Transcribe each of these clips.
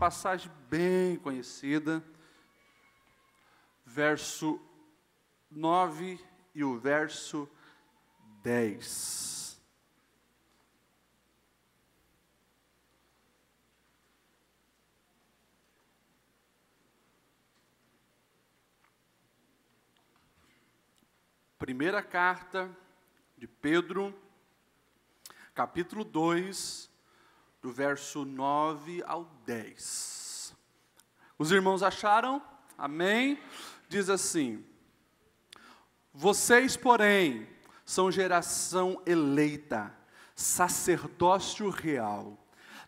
passagem bem conhecida, verso 9 e o verso 10. Primeira carta de Pedro, capítulo 2, do verso 9 ao 10. Os irmãos acharam? Amém? Diz assim: Vocês, porém, são geração eleita, sacerdócio real,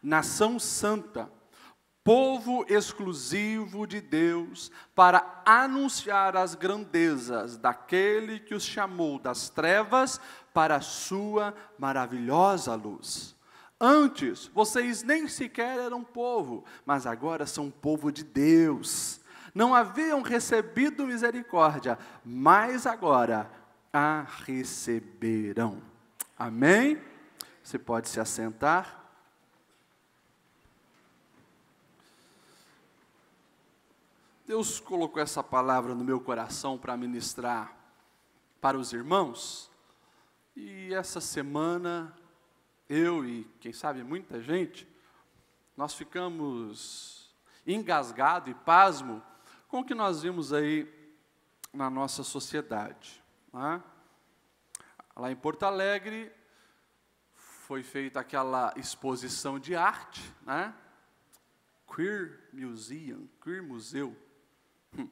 nação santa, povo exclusivo de Deus, para anunciar as grandezas daquele que os chamou das trevas para a sua maravilhosa luz. Antes, vocês nem sequer eram povo, mas agora são povo de Deus. Não haviam recebido misericórdia, mas agora a receberão. Amém? Você pode se assentar. Deus colocou essa palavra no meu coração para ministrar para os irmãos, e essa semana eu e quem sabe muita gente, nós ficamos engasgado e pasmo com o que nós vimos aí na nossa sociedade. Né? Lá em Porto Alegre foi feita aquela exposição de arte, né? Queer Museum, Queer Museu, hum.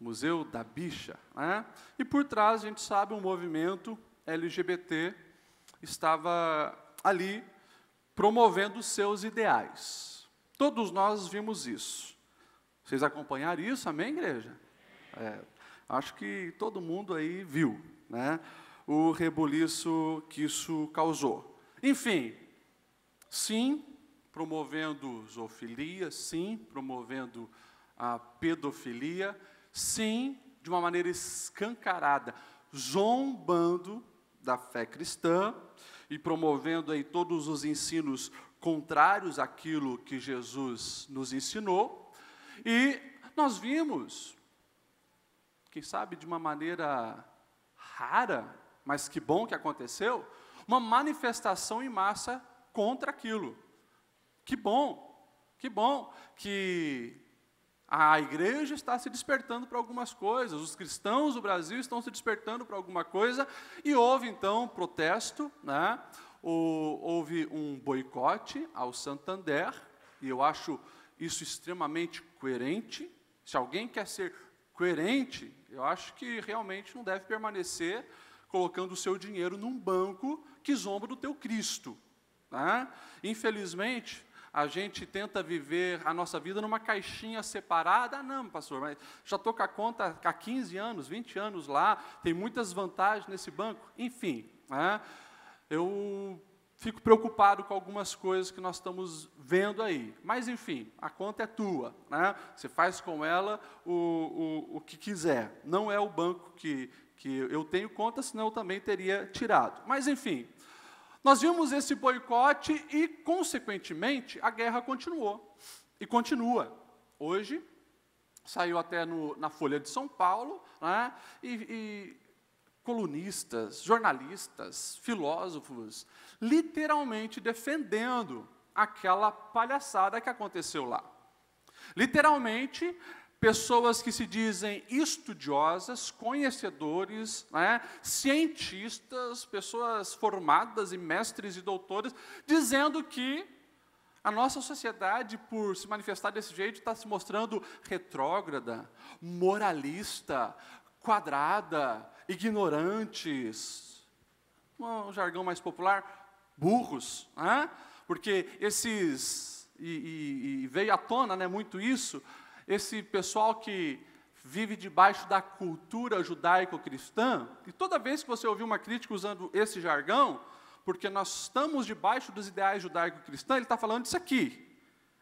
Museu da Bicha, né? E por trás a gente sabe um movimento LGBT estava ali promovendo seus ideais. Todos nós vimos isso. Vocês acompanharam isso, amém, igreja? É, acho que todo mundo aí viu né, o rebuliço que isso causou. Enfim, sim, promovendo zoofilia, sim, promovendo a pedofilia, sim, de uma maneira escancarada, zombando da fé cristã, e promovendo aí todos os ensinos contrários àquilo que Jesus nos ensinou. E nós vimos, quem sabe de uma maneira rara, mas que bom que aconteceu, uma manifestação em massa contra aquilo. Que bom, que bom que a igreja está se despertando para algumas coisas, os cristãos do Brasil estão se despertando para alguma coisa, e houve então um protesto, né? O, houve um boicote ao Santander, e eu acho isso extremamente coerente. Se alguém quer ser coerente, eu acho que realmente não deve permanecer colocando o seu dinheiro num banco que zomba do teu Cristo. Né? Infelizmente, a gente tenta viver a nossa vida numa caixinha separada. não, pastor, mas já estou com a conta há 15 anos, 20 anos lá, tem muitas vantagens nesse banco. Enfim, né, eu fico preocupado com algumas coisas que nós estamos vendo aí. Mas, enfim, a conta é tua. Né? Você faz com ela o, o, o que quiser. Não é o banco que, que eu tenho conta, senão eu também teria tirado. Mas, enfim, nós vimos esse boicote e, consequentemente, a guerra continuou. E continua. Hoje, saiu até no, na Folha de São Paulo, né, e, e colunistas, jornalistas, filósofos, literalmente defendendo aquela palhaçada que aconteceu lá. Literalmente, pessoas que se dizem estudiosas, conhecedores, né, cientistas, pessoas formadas e mestres e doutores, dizendo que a nossa sociedade, por se manifestar desse jeito, está se mostrando retrógrada, moralista, quadrada, ignorantes. É um jargão mais popular, burros. Né? Porque esses. E, e, e veio à tona né, muito isso esse pessoal que vive debaixo da cultura judaico-cristã, e toda vez que você ouvir uma crítica usando esse jargão, porque nós estamos debaixo dos ideais judaico-cristãos, ele está falando isso aqui.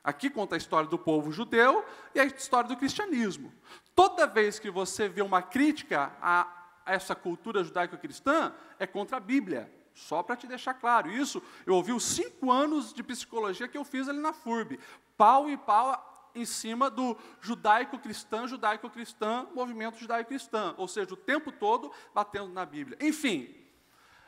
Aqui conta a história do povo judeu e a história do cristianismo. Toda vez que você vê uma crítica a essa cultura judaico-cristã, é contra a Bíblia. Só para te deixar claro, isso eu ouvi os cinco anos de psicologia que eu fiz ali na FURB. Pau e pau em cima do judaico-cristã, judaico-cristã, movimento judaico-cristã, ou seja, o tempo todo batendo na Bíblia. Enfim,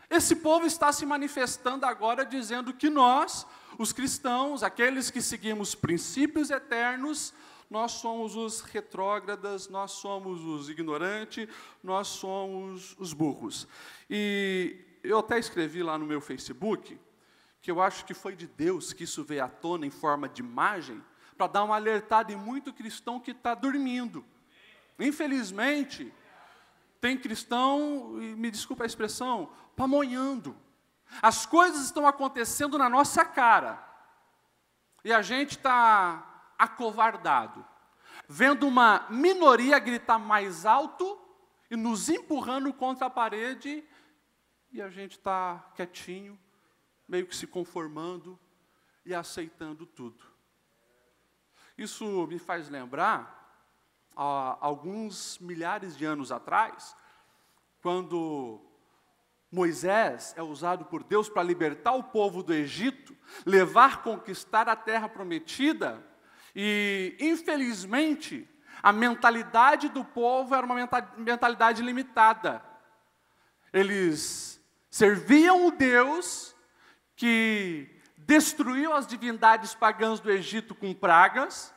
esse povo está se manifestando agora dizendo que nós, os cristãos, aqueles que seguimos princípios eternos, nós somos os retrógradas, nós somos os ignorantes, nós somos os burros. E eu até escrevi lá no meu Facebook, que eu acho que foi de Deus que isso veio à tona em forma de imagem, para dar uma alertada em muito cristão que está dormindo. Infelizmente, tem cristão, me desculpa a expressão, pamonhando. As coisas estão acontecendo na nossa cara. E a gente está acovardado, vendo uma minoria gritar mais alto e nos empurrando contra a parede, e a gente está quietinho, meio que se conformando e aceitando tudo. Isso me faz lembrar, ah, alguns milhares de anos atrás, quando Moisés é usado por Deus para libertar o povo do Egito, levar, conquistar a terra prometida, e infelizmente a mentalidade do povo era uma mentalidade limitada. Eles serviam o Deus que destruiu as divindades pagãs do Egito com pragas,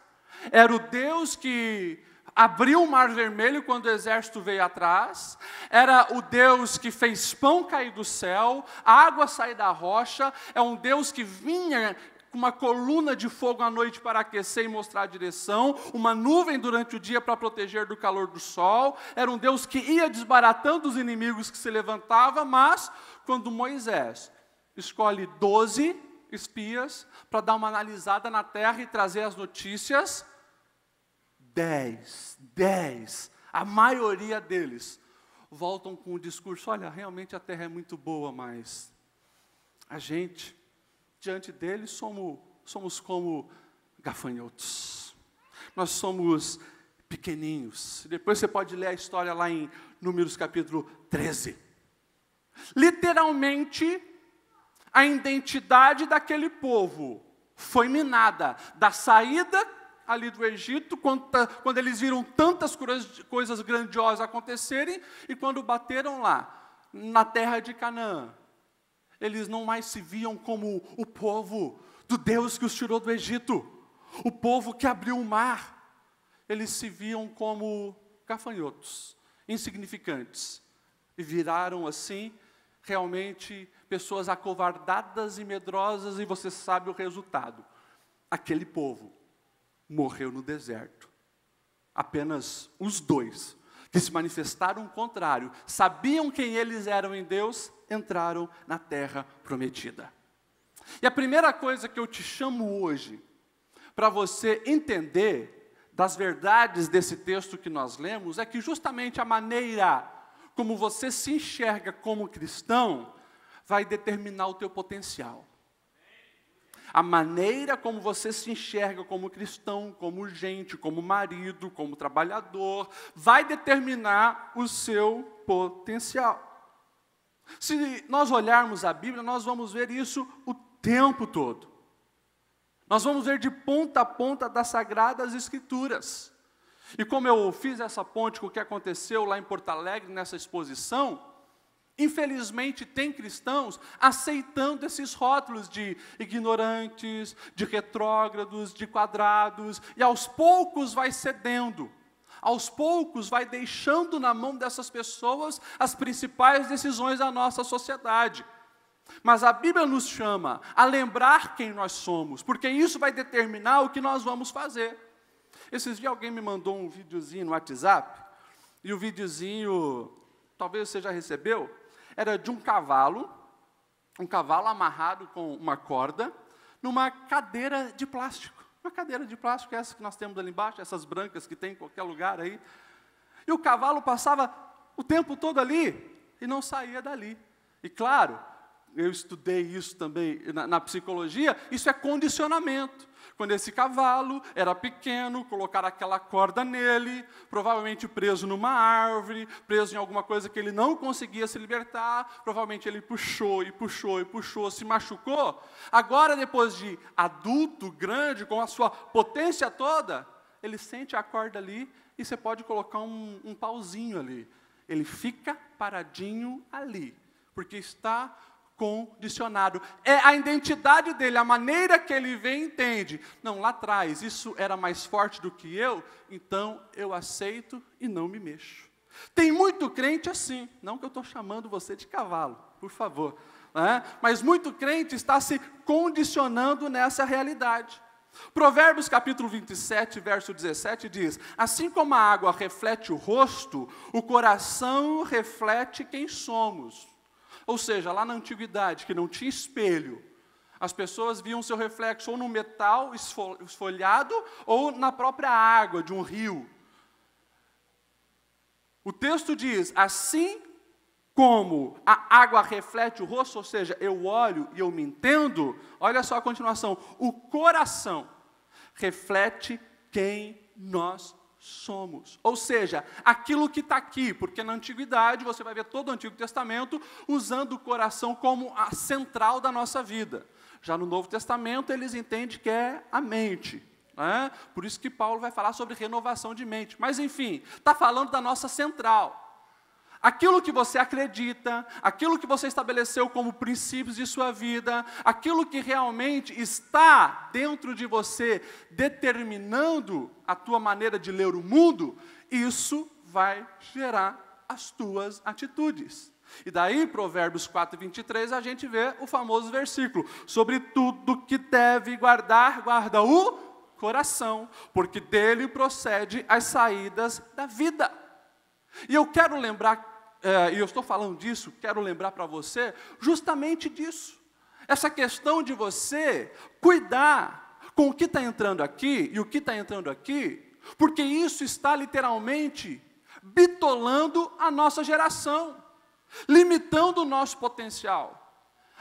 era o Deus que abriu o Mar Vermelho quando o exército veio atrás, era o Deus que fez pão cair do céu, água sair da rocha, é um Deus que vinha com uma coluna de fogo à noite para aquecer e mostrar a direção, uma nuvem durante o dia para proteger do calor do sol. Era um Deus que ia desbaratando os inimigos que se levantava, mas quando Moisés escolhe doze espias para dar uma analisada na terra e trazer as notícias. Dez, dez, a maioria deles voltam com o discurso: olha, realmente a terra é muito boa, mas a gente, diante deles somos, somos como gafanhotos. Nós somos pequeninhos. Depois você pode ler a história lá em Números capítulo 13. Literalmente, a identidade daquele povo foi minada da saída ali do Egito, quando, tá, quando eles viram tantas coisas grandiosas acontecerem, e quando bateram lá, na terra de Canaã, eles não mais se viam como o povo do Deus que os tirou do Egito, o povo que abriu o mar, eles se viam como gafanhotos, insignificantes, e viraram assim realmente pessoas acovardadas e medrosas, e você sabe o resultado. Aquele povo morreu no deserto. Apenas os dois que se manifestaram contrário, sabiam quem eles eram em Deus, entraram na terra prometida. E a primeira coisa que eu te chamo hoje, para você entender das verdades desse texto que nós lemos, é que justamente a maneira como você se enxerga como cristão, vai determinar o teu potencial. A maneira como você se enxerga como cristão, como gente, como marido, como trabalhador, vai determinar o seu potencial. Se nós olharmos a Bíblia, nós vamos ver isso o tempo todo. Nós vamos ver de ponta a ponta das sagradas escrituras. E como eu fiz essa ponte com o que aconteceu lá em Porto Alegre nessa exposição, Infelizmente, tem cristãos aceitando esses rótulos de ignorantes, de retrógrados, de quadrados, e aos poucos vai cedendo, aos poucos vai deixando na mão dessas pessoas as principais decisões da nossa sociedade. Mas a Bíblia nos chama a lembrar quem nós somos, porque isso vai determinar o que nós vamos fazer. Esses dias alguém me mandou um videozinho no WhatsApp, e o videozinho, talvez você já recebeu, era de um cavalo, um cavalo amarrado com uma corda, numa cadeira de plástico. Uma cadeira de plástico, essa que nós temos ali embaixo, essas brancas que tem em qualquer lugar aí. E o cavalo passava o tempo todo ali e não saía dali. E claro, eu estudei isso também na, na psicologia, isso é condicionamento quando esse cavalo era pequeno, colocar aquela corda nele, provavelmente preso numa árvore, preso em alguma coisa que ele não conseguia se libertar, provavelmente ele puxou e puxou e puxou, se machucou. Agora, depois de adulto, grande, com a sua potência toda, ele sente a corda ali e você pode colocar um, um pauzinho ali. Ele fica paradinho ali, porque está condicionado. É a identidade dele, a maneira que ele vê e entende. Não, lá atrás, isso era mais forte do que eu, então eu aceito e não me mexo. Tem muito crente assim, não que eu estou chamando você de cavalo, por favor. Né? Mas muito crente está se condicionando nessa realidade. Provérbios capítulo 27, verso 17 diz: Assim como a água reflete o rosto, o coração reflete quem somos. Ou seja, lá na antiguidade, que não tinha espelho, as pessoas viam seu reflexo ou no metal esfolhado ou na própria água de um rio. O texto diz: assim como a água reflete o rosto, ou seja, eu olho e eu me entendo, olha só a continuação: o coração reflete quem nós somos. Ou seja, aquilo que está aqui, porque na antiguidade você vai ver todo o Antigo Testamento usando o coração como a central da nossa vida. Já no Novo Testamento eles entendem que é a mente. Né? Por isso que Paulo vai falar sobre renovação de mente. Mas enfim, está falando da nossa central. Aquilo que você acredita, aquilo que você estabeleceu como princípios de sua vida, aquilo que realmente está dentro de você, determinando a tua maneira de ler o mundo, isso vai gerar as tuas atitudes. E daí, Provérbios 4, 23, a gente vê o famoso versículo: sobre tudo que deve guardar, guarda o coração, porque dele procede as saídas da vida. E eu quero lembrar é, e eu estou falando disso, quero lembrar para você, justamente disso. Essa questão de você cuidar com o que está entrando aqui e o que está entrando aqui, porque isso está literalmente bitolando a nossa geração, limitando o nosso potencial.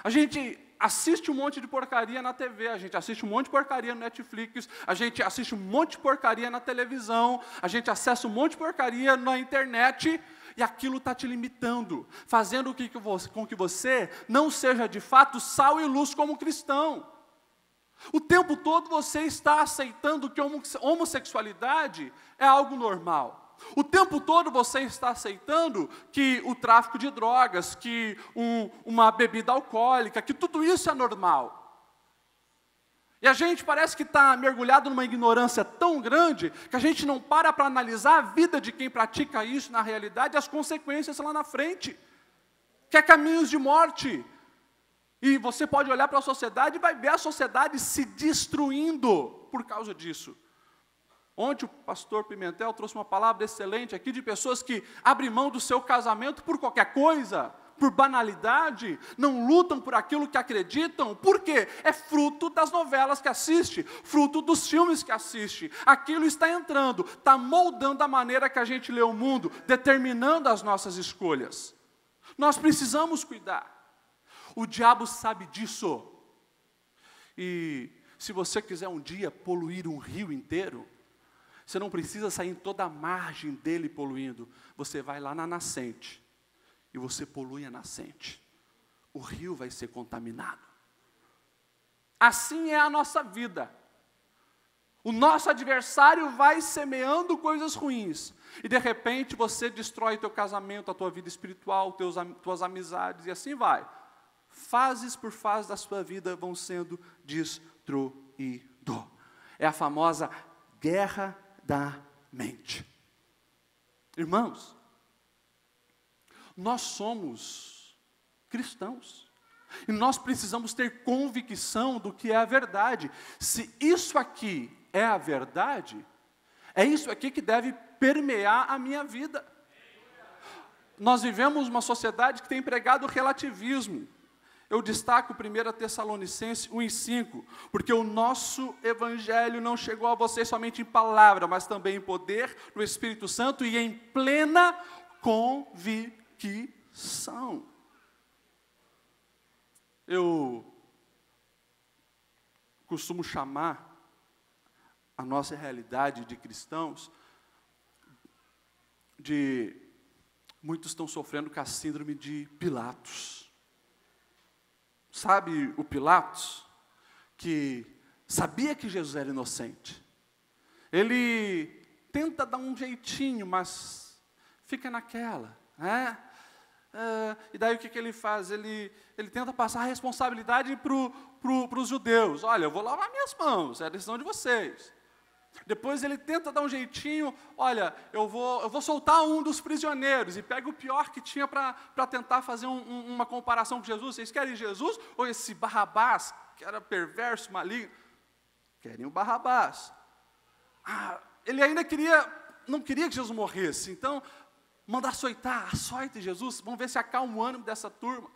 A gente assiste um monte de porcaria na TV, a gente assiste um monte de porcaria no Netflix, a gente assiste um monte de porcaria na televisão, a gente acessa um monte de porcaria na internet, e aquilo está te limitando, fazendo com que você não seja de fato sal e luz como cristão. O tempo todo você está aceitando que homossexualidade é algo normal. O tempo todo você está aceitando que o tráfico de drogas, que um, uma bebida alcoólica, que tudo isso é normal. E a gente parece que está mergulhado numa ignorância tão grande que a gente não para para analisar a vida de quem pratica isso na realidade e as consequências lá na frente. que é caminhos de morte. E você pode olhar para a sociedade e vai ver a sociedade se destruindo por causa disso. Ontem o pastor Pimentel trouxe uma palavra excelente aqui de pessoas que abrem mão do seu casamento por qualquer coisa por banalidade, não lutam por aquilo que acreditam, por quê? É fruto das novelas que assiste, fruto dos filmes que assiste. Aquilo está entrando, está moldando a maneira que a gente lê o mundo, determinando as nossas escolhas. Nós precisamos cuidar. O diabo sabe disso. E se você quiser um dia poluir um rio inteiro, você não precisa sair em toda a margem dele poluindo. Você vai lá na nascente e você polui a nascente. O rio vai ser contaminado. Assim é a nossa vida. O nosso adversário vai semeando coisas ruins. E de repente você destrói teu casamento, a tua vida espiritual, teus, tuas amizades e assim vai. Fases por fases da sua vida vão sendo destruído. É a famosa guerra da mente. Irmãos, nós somos cristãos. E nós precisamos ter convicção do que é a verdade. Se isso aqui é a verdade, é isso aqui que deve permear a minha vida. Nós vivemos uma sociedade que tem pregado relativismo. Eu destaco 1 Tessalonicenses 1 e 5, porque o nosso evangelho não chegou a vocês somente em palavra, mas também em poder, no Espírito Santo e em plena convicção que são. Eu costumo chamar a nossa realidade de cristãos de muitos estão sofrendo com a síndrome de Pilatos. Sabe o Pilatos que sabia que Jesus era inocente. Ele tenta dar um jeitinho, mas fica naquela, né? Ah, e daí o que, que ele faz? Ele, ele tenta passar a responsabilidade para pro, os judeus. Olha, eu vou lavar minhas mãos, é a decisão de vocês. Depois ele tenta dar um jeitinho, olha, eu vou, eu vou soltar um dos prisioneiros, e pega o pior que tinha para tentar fazer um, um, uma comparação com Jesus. Vocês querem Jesus ou esse Barrabás, que era perverso, maligno? Querem o Barrabás. Ah, ele ainda queria, não queria que Jesus morresse, então Mandar açoitar, açoita Jesus, vamos ver se acalma o ânimo dessa turma.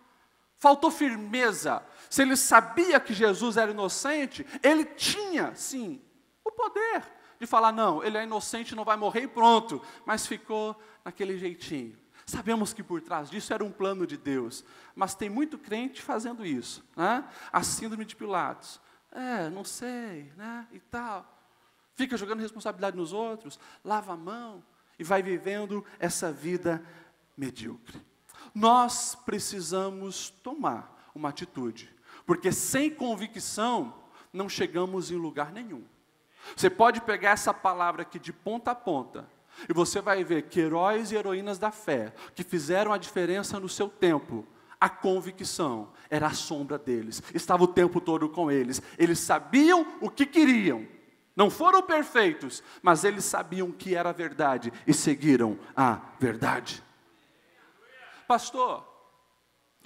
Faltou firmeza. Se ele sabia que Jesus era inocente, ele tinha, sim, o poder de falar: não, ele é inocente, não vai morrer e pronto. Mas ficou naquele jeitinho. Sabemos que por trás disso era um plano de Deus, mas tem muito crente fazendo isso, né? A síndrome de Pilatos. É, não sei, né? E tal. Fica jogando responsabilidade nos outros, lava a mão, e vai vivendo essa vida medíocre. Nós precisamos tomar uma atitude, porque sem convicção não chegamos em lugar nenhum. Você pode pegar essa palavra aqui de ponta a ponta, e você vai ver que heróis e heroínas da fé, que fizeram a diferença no seu tempo, a convicção era a sombra deles, estava o tempo todo com eles, eles sabiam o que queriam, não foram perfeitos, mas eles sabiam que era verdade e seguiram a verdade. Pastor,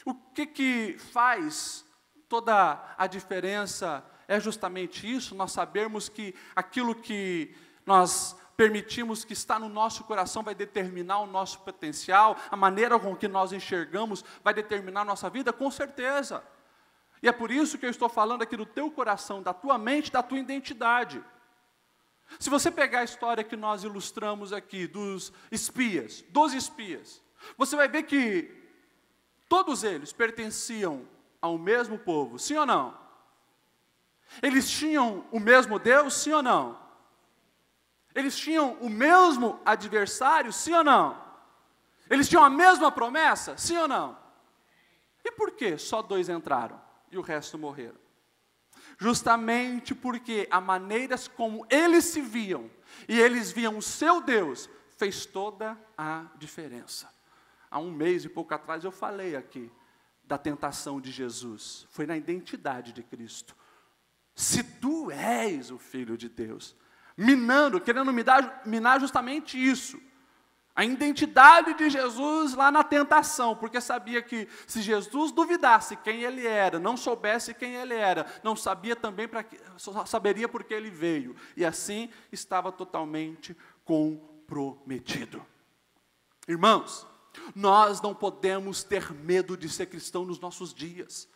o que que faz toda a diferença é justamente isso, nós sabermos que aquilo que nós permitimos que está no nosso coração vai determinar o nosso potencial, a maneira com que nós enxergamos vai determinar a nossa vida, com certeza. E é por isso que eu estou falando aqui do teu coração, da tua mente, da tua identidade. Se você pegar a história que nós ilustramos aqui dos espias, dos espias, você vai ver que todos eles pertenciam ao mesmo povo, sim ou não? Eles tinham o mesmo Deus, sim ou não? Eles tinham o mesmo adversário, sim ou não? Eles tinham a mesma promessa, sim ou não? E por que só dois entraram e o resto morreram? justamente porque a maneira como eles se viam e eles viam o seu Deus fez toda a diferença. Há um mês e pouco atrás eu falei aqui da tentação de Jesus, foi na identidade de Cristo. Se tu és o filho de Deus, minando, querendo minar, minar justamente isso a identidade de Jesus lá na tentação, porque sabia que se Jesus duvidasse quem ele era, não soubesse quem ele era, não sabia também para que saberia por que ele veio, e assim estava totalmente comprometido. Irmãos, nós não podemos ter medo de ser cristão nos nossos dias.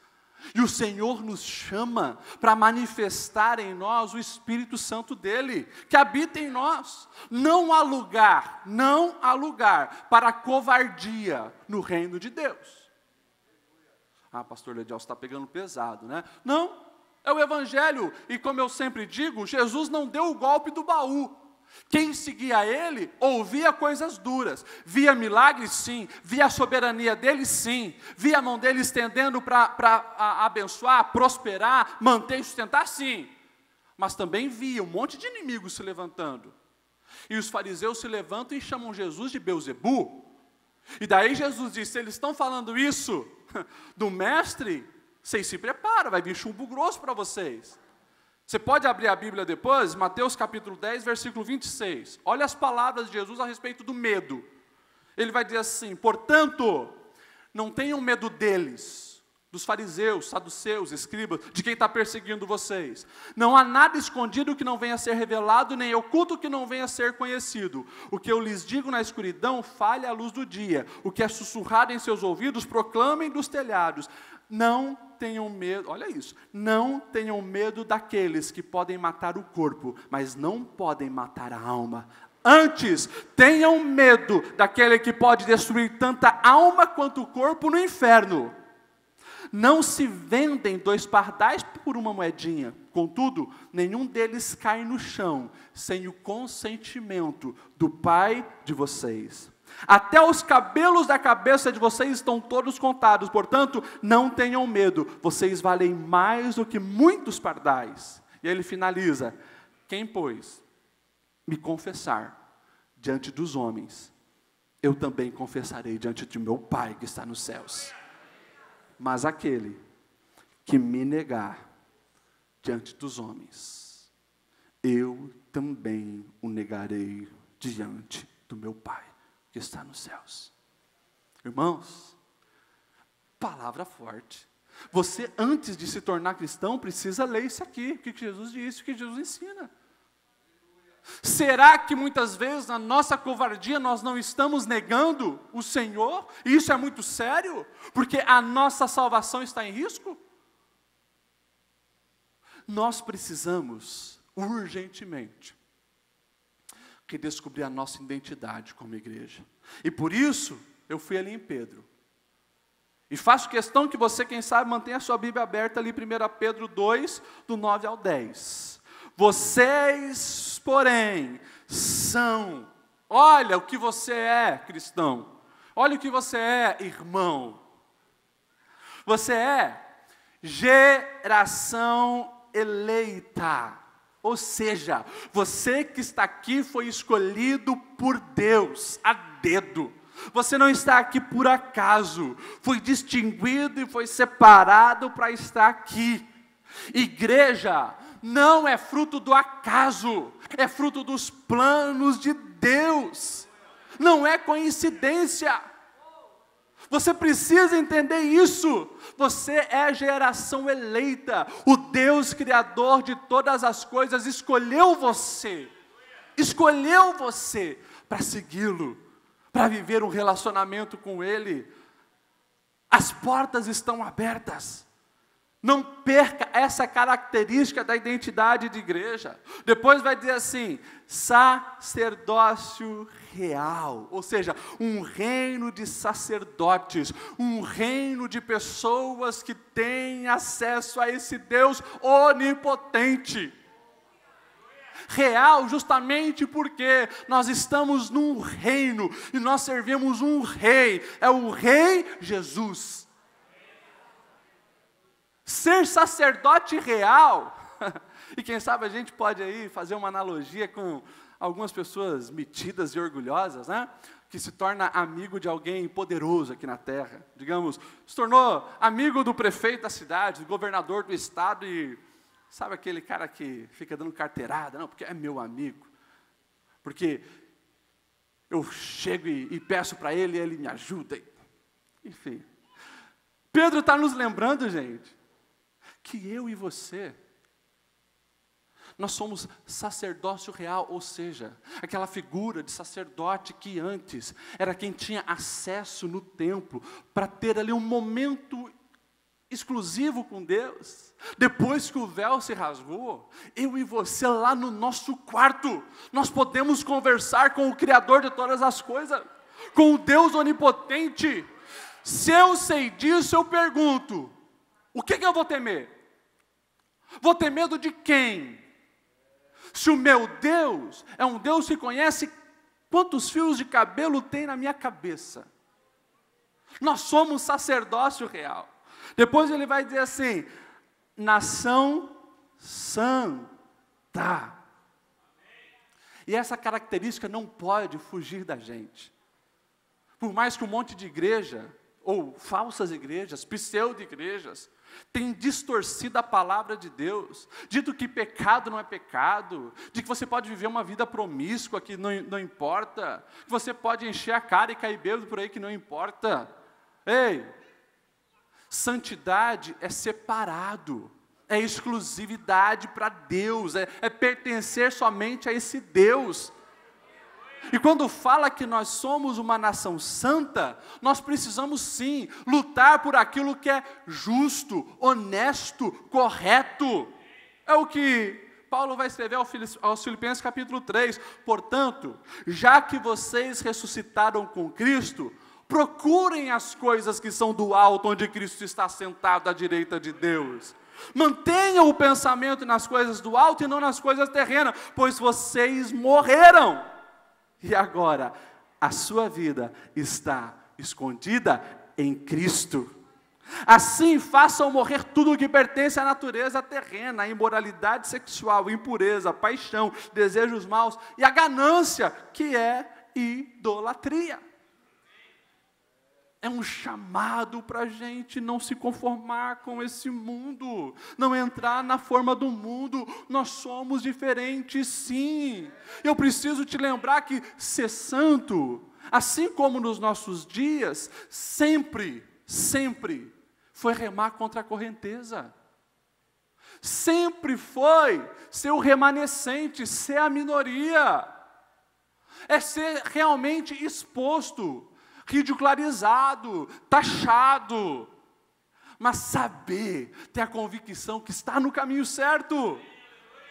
E o Senhor nos chama para manifestar em nós o Espírito Santo dele, que habita em nós. Não há lugar, não há lugar para covardia no reino de Deus. Ah, pastor Ledial, está pegando pesado, né? Não, é o Evangelho, e como eu sempre digo, Jesus não deu o golpe do baú, quem seguia ele ouvia coisas duras, via milagres, sim, via a soberania dele, sim, via a mão dele estendendo para abençoar, prosperar, manter e sustentar, sim, mas também via um monte de inimigos se levantando. E os fariseus se levantam e chamam Jesus de Beuzebu. E daí Jesus disse: eles estão falando isso do mestre, vocês se preparam, vai vir chumbo grosso para vocês. Você pode abrir a Bíblia depois, Mateus capítulo 10, versículo 26. Olha as palavras de Jesus a respeito do medo. Ele vai dizer assim: portanto, não tenham medo deles, dos fariseus, saduceus, escribas, de quem está perseguindo vocês. Não há nada escondido que não venha a ser revelado, nem oculto que não venha a ser conhecido. O que eu lhes digo na escuridão, fale à luz do dia. O que é sussurrado em seus ouvidos, proclamem dos telhados. Não tenham medo, olha isso, não tenham medo daqueles que podem matar o corpo, mas não podem matar a alma. Antes, tenham medo daquele que pode destruir tanta alma quanto o corpo no inferno. Não se vendem dois pardais por uma moedinha. Contudo, nenhum deles cai no chão sem o consentimento do Pai de vocês. Até os cabelos da cabeça de vocês estão todos contados, portanto, não tenham medo, vocês valem mais do que muitos pardais. E ele finaliza: Quem, pois, me confessar diante dos homens, eu também confessarei diante de meu Pai que está nos céus. Mas aquele que me negar diante dos homens, eu também o negarei diante do meu Pai que está nos céus. Irmãos, palavra forte. Você, antes de se tornar cristão, precisa ler isso aqui, o que Jesus disse, o que Jesus ensina. Será que muitas vezes na nossa covardia nós não estamos negando o Senhor? E isso é muito sério, porque a nossa salvação está em risco? Nós precisamos urgentemente redescobrir a nossa identidade como igreja. E por isso, eu fui ali em Pedro. E faço questão que você, quem sabe, mantenha a sua Bíblia aberta ali, 1 Pedro 2, do 9 ao 10. Vocês, porém, são. Olha o que você é, cristão. Olha o que você é, irmão. Você é geração eleita. Ou seja, você que está aqui foi escolhido por Deus, a dedo. Você não está aqui por acaso, foi distinguido e foi separado para estar aqui. Igreja não é fruto do acaso, é fruto dos planos de Deus. Não é coincidência, você precisa entender isso. Você é a geração eleita. O Deus Criador de todas as coisas escolheu você. Escolheu você para segui-lo, para viver um relacionamento com Ele. As portas estão abertas. Não perca essa característica da identidade de igreja. Depois vai dizer assim: sacerdócio real, ou seja, um reino de sacerdotes, um reino de pessoas que têm acesso a esse Deus onipotente. Real, justamente porque nós estamos num reino e nós servimos um rei, é o Rei Jesus. Ser sacerdote real, e quem sabe a gente pode aí fazer uma analogia com algumas pessoas metidas e orgulhosas, né? que se torna amigo de alguém poderoso aqui na terra. Digamos, se tornou amigo do prefeito da cidade, do governador do estado e sabe aquele cara que fica dando carteirada, não, porque é meu amigo. Porque eu chego e, e peço para ele, ele me ajuda. Enfim. Pedro está nos lembrando, gente, que eu e você, nós somos sacerdócio real, ou seja, aquela figura de sacerdote que antes era quem tinha acesso no templo para ter ali um momento exclusivo com Deus. Depois que o véu se rasgou, eu e você lá no nosso quarto, nós podemos conversar com o Criador de todas as coisas, com o Deus onipotente. Se eu sei disso, eu pergunto: o que, que eu vou temer? Vou ter medo de quem? Se o meu Deus é um Deus que conhece quantos fios de cabelo tem na minha cabeça. Nós somos sacerdócio real. Depois ele vai dizer assim: nação santa. E essa característica não pode fugir da gente. Por mais que um monte de igreja, ou falsas igrejas, pseudo-igrejas, tem distorcido a palavra de Deus, dito que pecado não é pecado, de que você pode viver uma vida promíscua que não, não importa, que você pode encher a cara e cair bêbado por aí que não importa. Ei, santidade é separado, é exclusividade para Deus, é, é pertencer somente a esse Deus. E quando fala que nós somos uma nação santa, nós precisamos sim lutar por aquilo que é justo, honesto, correto. É o que Paulo vai escrever aos Filipenses capítulo 3. Portanto, já que vocês ressuscitaram com Cristo, procurem as coisas que são do alto, onde Cristo está sentado à direita de Deus. Mantenham o pensamento nas coisas do alto e não nas coisas terrenas, pois vocês morreram e agora, a sua vida está escondida em Cristo. Assim façam morrer tudo o que pertence à natureza terrena, a imoralidade sexual, impureza, paixão, desejos maus e a ganância, que é idolatria. É um chamado para a gente não se conformar com esse mundo, não entrar na forma do mundo. Nós somos diferentes, sim. Eu preciso te lembrar que ser santo, assim como nos nossos dias, sempre, sempre foi remar contra a correnteza. Sempre foi ser o remanescente, ser a minoria, é ser realmente exposto ridicularizado, taxado. Mas saber, ter a convicção que está no caminho certo.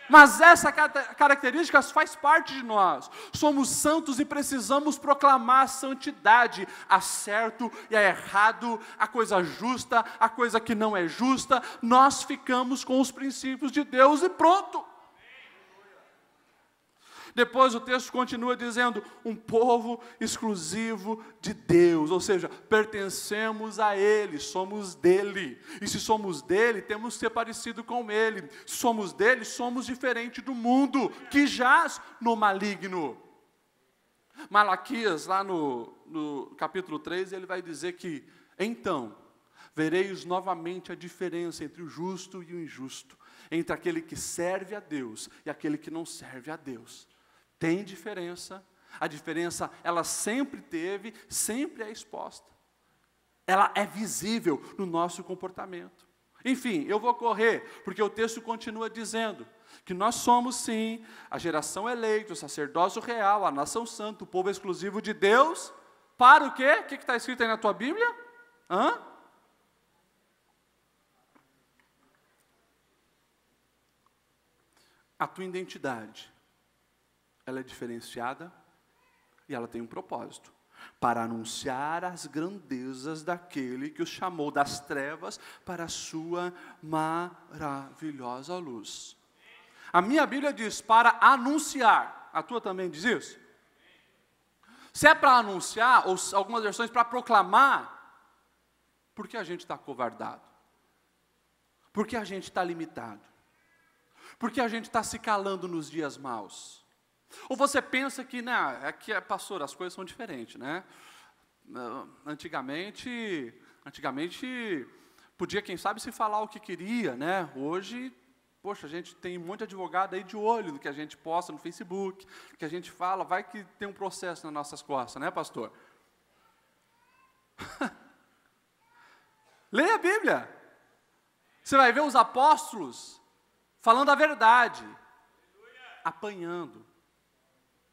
Mas essa característica faz parte de nós. Somos santos e precisamos proclamar a santidade, a certo e a errado, a coisa justa, a coisa que não é justa. Nós ficamos com os princípios de Deus e pronto. Depois o texto continua dizendo: um povo exclusivo de Deus, ou seja, pertencemos a Ele, somos dele. E se somos dele, temos que ser parecido com Ele. Se somos dele, somos diferente do mundo que jaz no maligno. Malaquias, lá no, no capítulo 3, ele vai dizer que, então, vereis novamente a diferença entre o justo e o injusto, entre aquele que serve a Deus e aquele que não serve a Deus. Tem diferença. A diferença ela sempre teve, sempre é exposta. Ela é visível no nosso comportamento. Enfim, eu vou correr, porque o texto continua dizendo que nós somos sim a geração eleita, o sacerdócio real, a nação santa, o povo exclusivo de Deus. Para o quê? O que está escrito aí na tua Bíblia? Hã? A tua identidade ela é diferenciada e ela tem um propósito para anunciar as grandezas daquele que os chamou das trevas para a sua maravilhosa luz. A minha Bíblia diz para anunciar, a tua também diz isso? Se é para anunciar, ou algumas versões para proclamar, porque a gente está covardado, porque a gente está limitado, porque a gente está se calando nos dias maus. Ou você pensa que, né, aqui, é é pastor, as coisas são diferentes, né? Antigamente, antigamente podia, quem sabe, se falar o que queria, né? Hoje, poxa, a gente tem um monte de advogado aí de olho no que a gente posta no Facebook, que a gente fala, vai que tem um processo nas nossas costas, né, pastor? Leia a Bíblia. Você vai ver os apóstolos falando a verdade, apanhando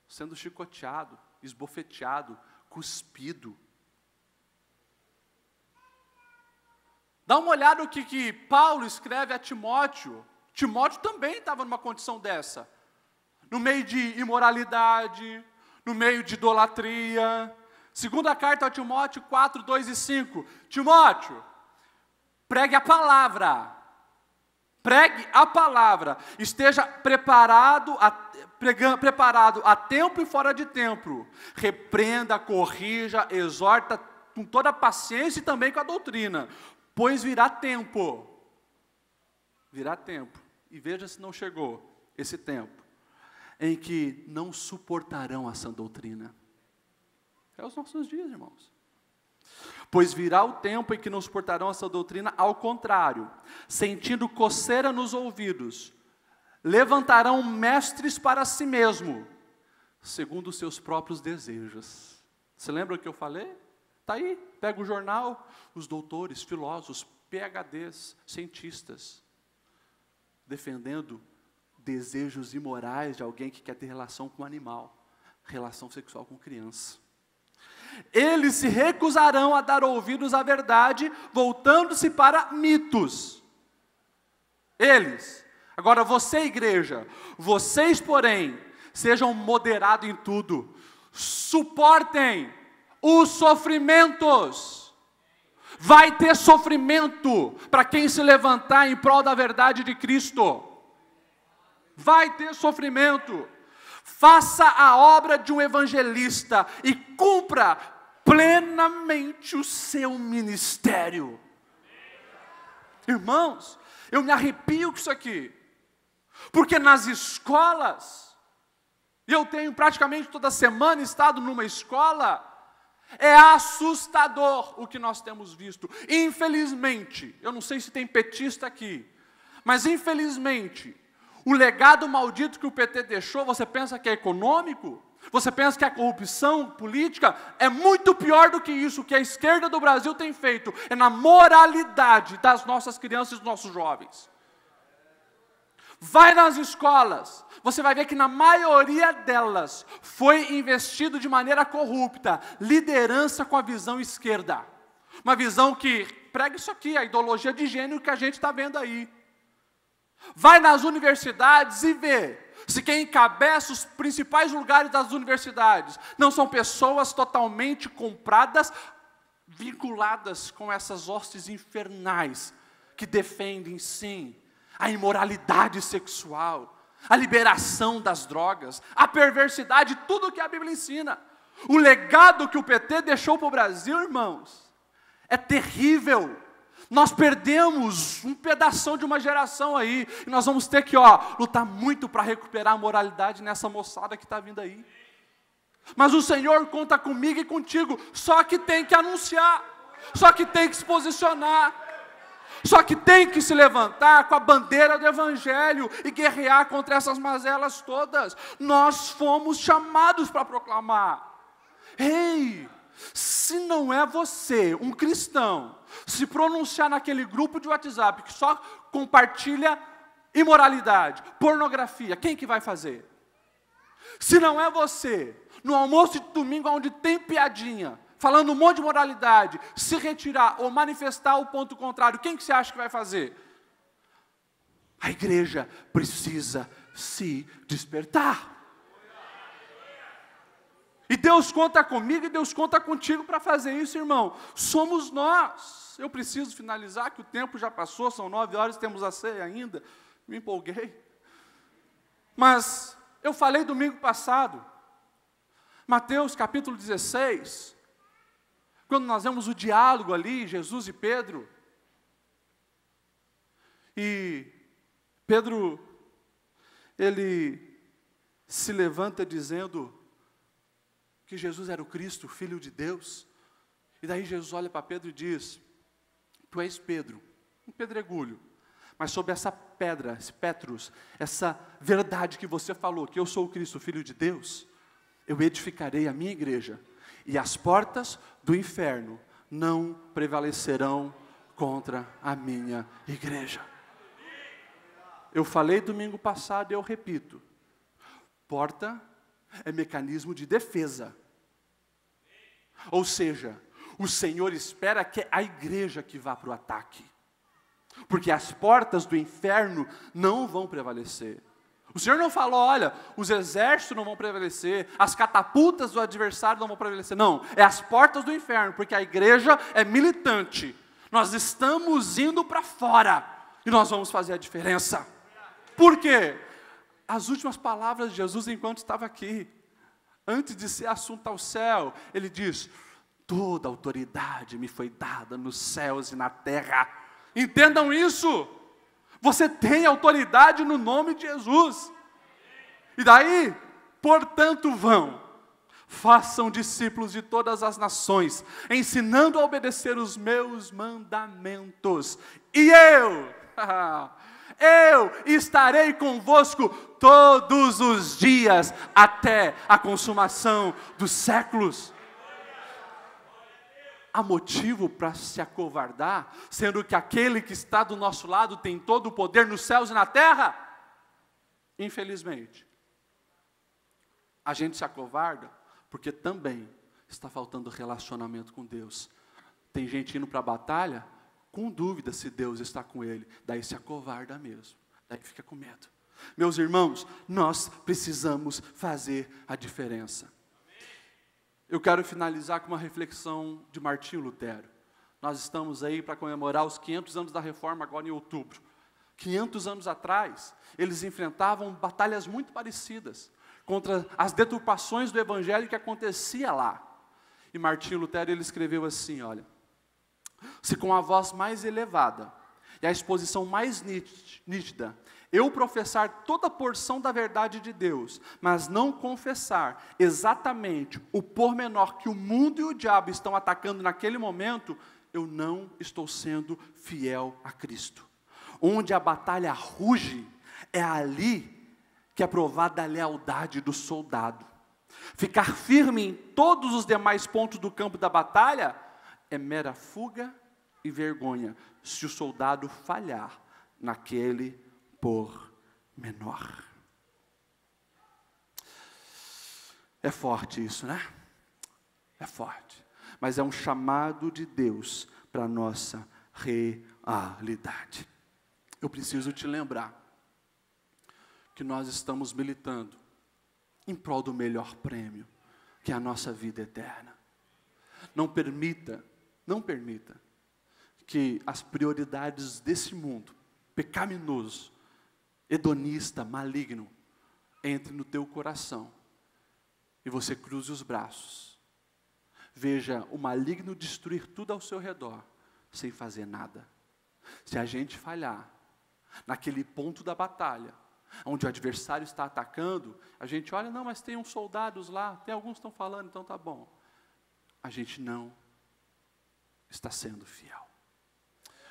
sendo chicoteado, esbofeteado, cuspido. Dá uma olhada no que, que Paulo escreve a Timóteo. Timóteo também estava numa condição dessa. No meio de imoralidade, no meio de idolatria. Segunda carta a Timóteo 4, 2 e 5. Timóteo, pregue a palavra, pregue a palavra, esteja preparado a, preparado a tempo e fora de tempo, repreenda, corrija, exorta com toda a paciência e também com a doutrina, pois virá tempo, virá tempo, e veja se não chegou esse tempo, em que não suportarão a sã doutrina. É os nossos dias, irmãos. Pois virá o tempo em que nos portarão essa doutrina ao contrário, sentindo coceira nos ouvidos, levantarão mestres para si mesmo, segundo os seus próprios desejos. Você lembra o que eu falei? Está aí, pega o jornal, os doutores, filósofos, PhDs, cientistas, defendendo desejos imorais de alguém que quer ter relação com animal, relação sexual com criança. Eles se recusarão a dar ouvidos à verdade, voltando-se para mitos. Eles. Agora, você, igreja, vocês, porém, sejam moderados em tudo, suportem os sofrimentos. Vai ter sofrimento para quem se levantar em prol da verdade de Cristo. Vai ter sofrimento. Faça a obra de um evangelista e cumpra plenamente o seu ministério. Irmãos, eu me arrepio com isso aqui, porque nas escolas, e eu tenho praticamente toda semana estado numa escola, é assustador o que nós temos visto. Infelizmente, eu não sei se tem petista aqui, mas infelizmente, o legado maldito que o PT deixou, você pensa que é econômico? Você pensa que a corrupção política é muito pior do que isso que a esquerda do Brasil tem feito, é na moralidade das nossas crianças e dos nossos jovens. Vai nas escolas, você vai ver que na maioria delas foi investido de maneira corrupta, liderança com a visão esquerda. Uma visão que prega isso aqui, a ideologia de gênero que a gente está vendo aí. Vai nas universidades e vê se quem encabeça os principais lugares das universidades não são pessoas totalmente compradas, vinculadas com essas hostes infernais que defendem, sim, a imoralidade sexual, a liberação das drogas, a perversidade, tudo o que a Bíblia ensina. O legado que o PT deixou para o Brasil, irmãos, é terrível. Nós perdemos um pedaço de uma geração aí, e nós vamos ter que, ó, lutar muito para recuperar a moralidade nessa moçada que está vindo aí. Mas o Senhor conta comigo e contigo, só que tem que anunciar, só que tem que se posicionar, só que tem que se levantar com a bandeira do Evangelho e guerrear contra essas mazelas todas. Nós fomos chamados para proclamar: Ei, se não é você, um cristão, se pronunciar naquele grupo de WhatsApp que só compartilha imoralidade, pornografia, quem que vai fazer? Se não é você, no almoço de domingo onde tem piadinha, falando um monte de moralidade, se retirar ou manifestar o ponto contrário, quem que você acha que vai fazer? A igreja precisa se despertar. E Deus conta comigo e Deus conta contigo para fazer isso, irmão. Somos nós. Eu preciso finalizar, que o tempo já passou, são nove horas, temos a ceia ainda. Me empolguei. Mas eu falei domingo passado, Mateus capítulo 16, quando nós vemos o diálogo ali, Jesus e Pedro. E Pedro, ele se levanta dizendo: que Jesus era o Cristo, Filho de Deus. E daí Jesus olha para Pedro e diz: Tu és Pedro, um pedregulho, mas sobre essa pedra, esse Petrus, essa verdade que você falou, que eu sou o Cristo, Filho de Deus, eu edificarei a minha igreja, e as portas do inferno não prevalecerão contra a minha igreja. Eu falei domingo passado e eu repito: porta é mecanismo de defesa. Ou seja, o Senhor espera que a igreja que vá para o ataque. Porque as portas do inferno não vão prevalecer. O Senhor não falou, olha, os exércitos não vão prevalecer, as catapultas do adversário não vão prevalecer. Não, é as portas do inferno, porque a igreja é militante. Nós estamos indo para fora e nós vamos fazer a diferença. Por quê? as últimas palavras de Jesus enquanto estava aqui. Antes de ser assunto ao céu, ele diz: Toda autoridade me foi dada nos céus e na terra. Entendam isso. Você tem autoridade no nome de Jesus. E daí, portanto, vão. Façam discípulos de todas as nações, ensinando a obedecer os meus mandamentos. E eu Eu estarei convosco todos os dias até a consumação dos séculos. Há motivo para se acovardar, sendo que aquele que está do nosso lado tem todo o poder nos céus e na terra? Infelizmente, a gente se acovarda porque também está faltando relacionamento com Deus. Tem gente indo para a batalha com dúvida se Deus está com ele. Daí se acovarda mesmo. Daí fica com medo. Meus irmãos, nós precisamos fazer a diferença. Eu quero finalizar com uma reflexão de Martinho Lutero. Nós estamos aí para comemorar os 500 anos da reforma agora em outubro. 500 anos atrás, eles enfrentavam batalhas muito parecidas contra as deturpações do evangelho que acontecia lá. E Martinho Lutero ele escreveu assim, olha: se com a voz mais elevada e a exposição mais nítida, eu professar toda a porção da verdade de Deus, mas não confessar exatamente o pormenor que o mundo e o diabo estão atacando naquele momento, eu não estou sendo fiel a Cristo. Onde a batalha ruge, é ali que é provada a lealdade do soldado. Ficar firme em todos os demais pontos do campo da batalha é mera fuga e vergonha se o soldado falhar naquele por menor. É forte isso, né? É forte. Mas é um chamado de Deus para a nossa realidade. Eu preciso te lembrar que nós estamos militando em prol do melhor prêmio, que é a nossa vida eterna. Não permita não permita que as prioridades desse mundo pecaminoso, hedonista, maligno, entre no teu coração e você cruze os braços. Veja o maligno destruir tudo ao seu redor sem fazer nada. Se a gente falhar naquele ponto da batalha, onde o adversário está atacando, a gente olha, não, mas tem uns soldados lá, tem alguns que estão falando, então tá bom. A gente não está sendo fiel.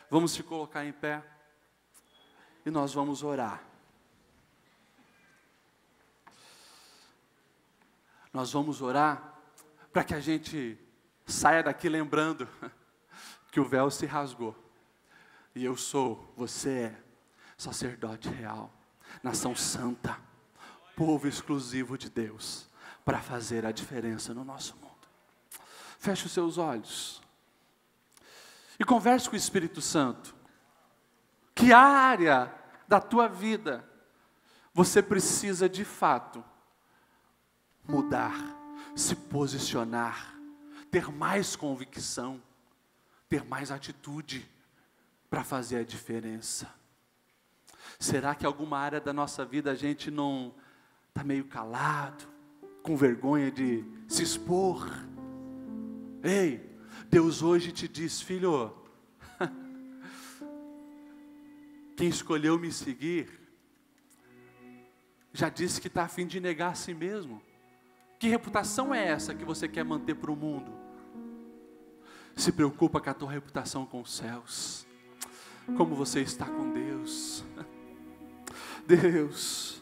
Vamos se colocar em pé e nós vamos orar. Nós vamos orar para que a gente saia daqui lembrando que o véu se rasgou e eu sou, você é sacerdote real, nação santa, povo exclusivo de Deus, para fazer a diferença no nosso mundo. Feche os seus olhos. E converse com o Espírito Santo. Que área da tua vida você precisa de fato mudar, se posicionar, ter mais convicção, ter mais atitude para fazer a diferença? Será que alguma área da nossa vida a gente não está meio calado, com vergonha de se expor? Ei, Deus hoje te diz, filho, quem escolheu me seguir, já disse que está a fim de negar a si mesmo. Que reputação é essa que você quer manter para o mundo? Se preocupa com a tua reputação com os céus. Como você está com Deus? Deus,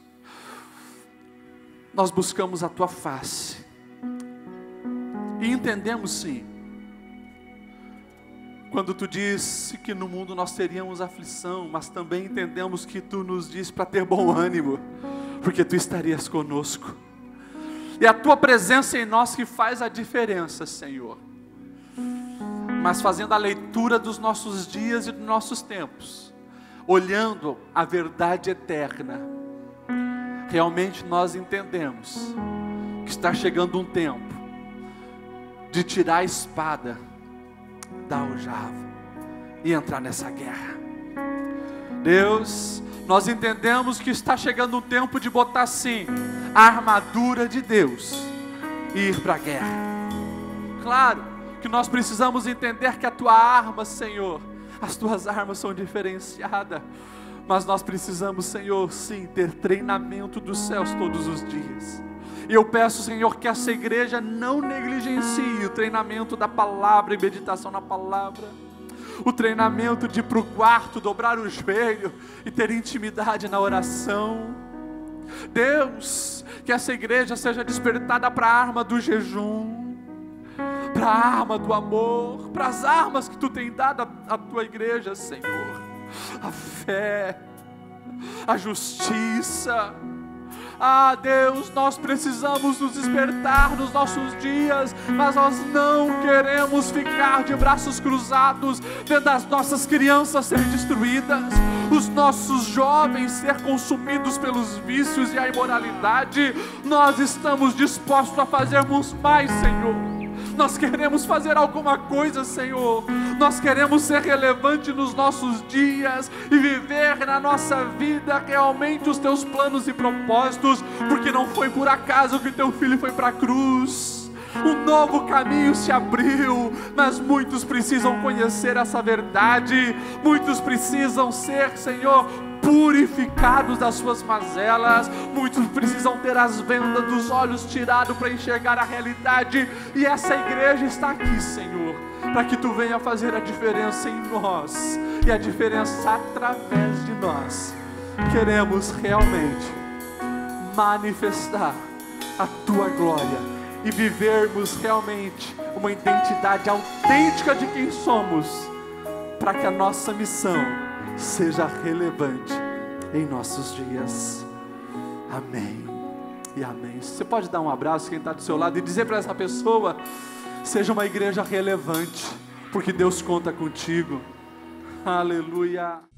nós buscamos a tua face. E entendemos sim quando tu disse que no mundo nós teríamos aflição, mas também entendemos que tu nos diz para ter bom ânimo, porque tu estarias conosco. E a tua presença em nós que faz a diferença, Senhor. Mas fazendo a leitura dos nossos dias e dos nossos tempos, olhando a verdade eterna, realmente nós entendemos que está chegando um tempo de tirar a espada dar o jarro e entrar nessa guerra. Deus, nós entendemos que está chegando o tempo de botar sim a armadura de Deus e ir para a guerra. Claro que nós precisamos entender que a tua arma, Senhor, as tuas armas são diferenciadas, mas nós precisamos, Senhor, sim, ter treinamento dos céus todos os dias. E eu peço, Senhor, que essa igreja não negligencie o treinamento da palavra e meditação na palavra. O treinamento de ir para o quarto, dobrar o joelho e ter intimidade na oração. Deus, que essa igreja seja despertada para a arma do jejum, para a arma do amor, para as armas que tu tem dado à tua igreja, Senhor. A fé, a justiça, ah, Deus, nós precisamos nos despertar nos nossos dias, mas nós não queremos ficar de braços cruzados, vendo as nossas crianças serem destruídas, os nossos jovens ser consumidos pelos vícios e a imoralidade. Nós estamos dispostos a fazermos mais, Senhor. Nós queremos fazer alguma coisa, Senhor. Nós queremos ser relevante nos nossos dias e viver na nossa vida realmente os teus planos e propósitos, porque não foi por acaso que teu filho foi para a cruz um novo caminho se abriu, mas muitos precisam conhecer essa verdade, muitos precisam ser, Senhor, purificados das suas mazelas, muitos precisam ter as vendas dos olhos tirado para enxergar a realidade, e essa igreja está aqui, Senhor, para que tu venha fazer a diferença em nós e a diferença através de nós. Queremos realmente manifestar a tua glória e vivermos realmente uma identidade autêntica de quem somos, para que a nossa missão seja relevante em nossos dias. Amém e amém. Você pode dar um abraço quem está do seu lado e dizer para essa pessoa: seja uma igreja relevante, porque Deus conta contigo. Aleluia.